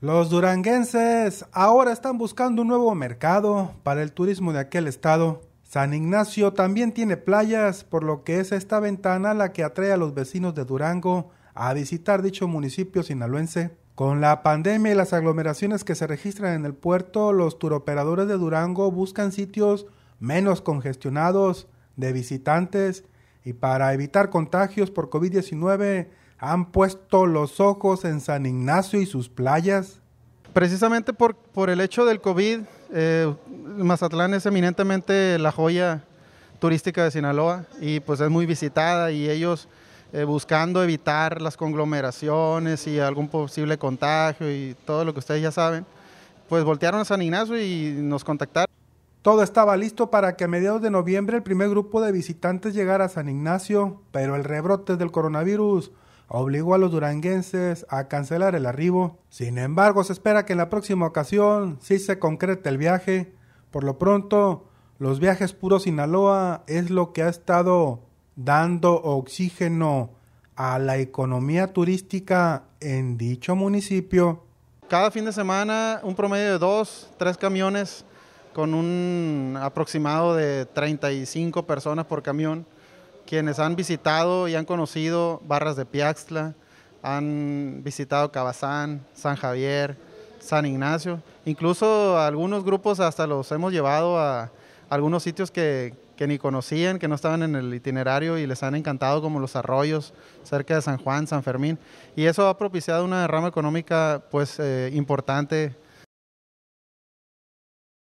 Los duranguenses ahora están buscando un nuevo mercado para el turismo de aquel estado. San Ignacio también tiene playas, por lo que es esta ventana la que atrae a los vecinos de Durango a visitar dicho municipio sinaloense. Con la pandemia y las aglomeraciones que se registran en el puerto, los turoperadores de Durango buscan sitios menos congestionados de visitantes y para evitar contagios por COVID-19 han puesto los ojos en San Ignacio y sus playas? Precisamente por, el hecho del COVID, eh, Mazatlán es eminentemente la joya turística de Sinaloa y pues es muy visitada y ellos eh, buscando evitar las conglomeraciones y algún posible contagio y todo lo que ustedes ya saben, pues voltearon a San Ignacio y nos contactaron. Todo estaba listo para que a mediados de noviembre el primer grupo de visitantes llegara a San Ignacio, pero el rebrote del coronavirus obligó a los duranguenses a cancelar el arribo. Sin embargo, se espera que en la próxima ocasión sí se concrete el viaje. Por lo pronto, los viajes puros Sinaloa es lo que ha estado dando oxígeno a la economía turística en dicho municipio. Cada fin de semana un promedio de dos, tres camiones con un aproximado de 35 personas por camión quienes han visitado y han conocido Barras de Piaxtla, han visitado Cabazán, San Javier, San Ignacio. Incluso algunos grupos hasta los hemos llevado a algunos sitios que, ni conocían, que no estaban en el itinerario y les han encantado como los arroyos cerca de San Juan, San Fermín. Y eso ha propiciado una derrama económica pues eh, importante